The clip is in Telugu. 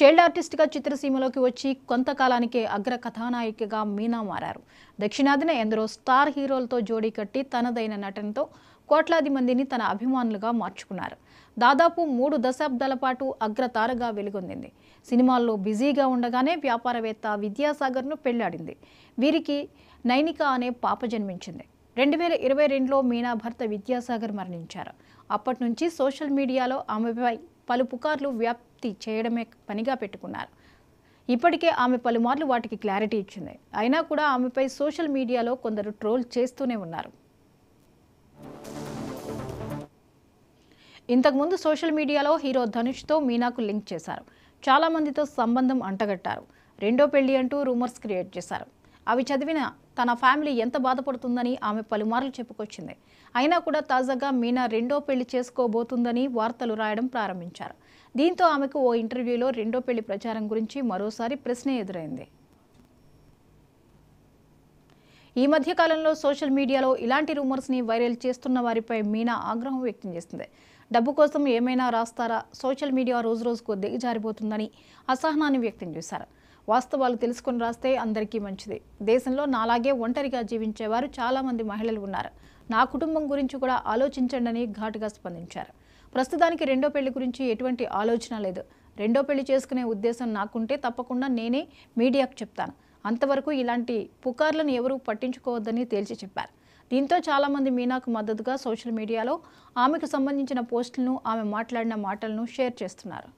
చైల్డ్ ఆర్టిస్ట్గా చిత్రసీమలోకి వచ్చి కొంతకాలానికే అగ్ర కథానాయికగా మీనా మారారు దక్షిణాదిన ఎందరో స్టార్ హీరోలతో జోడీ కట్టి తనదైన నటనతో కోట్లాది మందిని తన అభిమానులుగా మార్చుకున్నారు దాదాపు మూడు దశాబ్దాల పాటు అగ్రతారగా వెలుగొందింది సినిమాల్లో బిజీగా ఉండగానే వ్యాపారవేత్త విద్యాసాగర్ను పెళ్లాడింది వీరికి నైనిక అనే పాప జన్మించింది రెండు వేల ఇరవై రెండులో మీనా భర్త విద్యాసాగర్ మరణించారు అప్పటి నుంచి సోషల్ మీడియాలో ఆమెపై పలు పుకార్లు వ్యాప్ పూర్తి చేయడమే పనిగా పెట్టుకున్నారు ఇప్పటికే ఆమె పలుమార్లు వాటికి క్లారిటీ ఇచ్చింది అయినా కూడా ఆమెపై సోషల్ మీడియాలో కొందరు ట్రోల్ చేస్తూనే ఉన్నారు ఇంతకుముందు సోషల్ మీడియాలో హీరో ధనుష్తో మీనాకు లింక్ చేశారు చాలామందితో సంబంధం అంటగట్టారు రెండో పెళ్లి అంటూ రూమర్స్ క్రియేట్ చేశారు అవి చదివిన తన ఫ్యామిలీ ఎంత బాధపడుతుందని ఆమె పలుమార్లు చెప్పుకొచ్చింది అయినా కూడా తాజాగా మీనా రెండో పెళ్లి చేసుకోబోతుందని వార్తలు రాయడం ప్రారంభించారు దీంతో ఆమెకు ఓ ఇంటర్వ్యూలో రెండో పెళ్లి ప్రచారం గురించి మరోసారి ప్రశ్న ఎదురైంది ఈ మధ్య కాలంలో సోషల్ మీడియాలో ఇలాంటి రూమర్స్ని వైరల్ చేస్తున్న వారిపై మీనా ఆగ్రహం వ్యక్తం చేస్తుంది డబ్బు కోసం ఏమైనా రాస్తారా సోషల్ మీడియా రోజు రోజుకు దిగజారిపోతుందని అసహనాన్ని వ్యక్తం చేశారు వాస్తవాలు తెలుసుకొని రాస్తే అందరికీ మంచిది దేశంలో నాలాగే ఒంటరిగా జీవించేవారు చాలామంది మహిళలు ఉన్నారు నా కుటుంబం గురించి కూడా ఆలోచించండి అని ఘాటుగా స్పందించారు ప్రస్తుతానికి రెండో పెళ్లి గురించి ఎటువంటి ఆలోచన లేదు రెండో పెళ్లి చేసుకునే ఉద్దేశం నాకుంటే తప్పకుండా నేనే మీడియాకు చెప్తాను అంతవరకు ఇలాంటి పుకార్లను ఎవరూ పట్టించుకోవద్దని తేల్చి చెప్పారు దీంతో చాలామంది మీనాకు మద్దతుగా సోషల్ మీడియాలో ఆమెకు సంబంధించిన పోస్టులను ఆమె మాట్లాడిన మాటలను షేర్ చేస్తున్నారు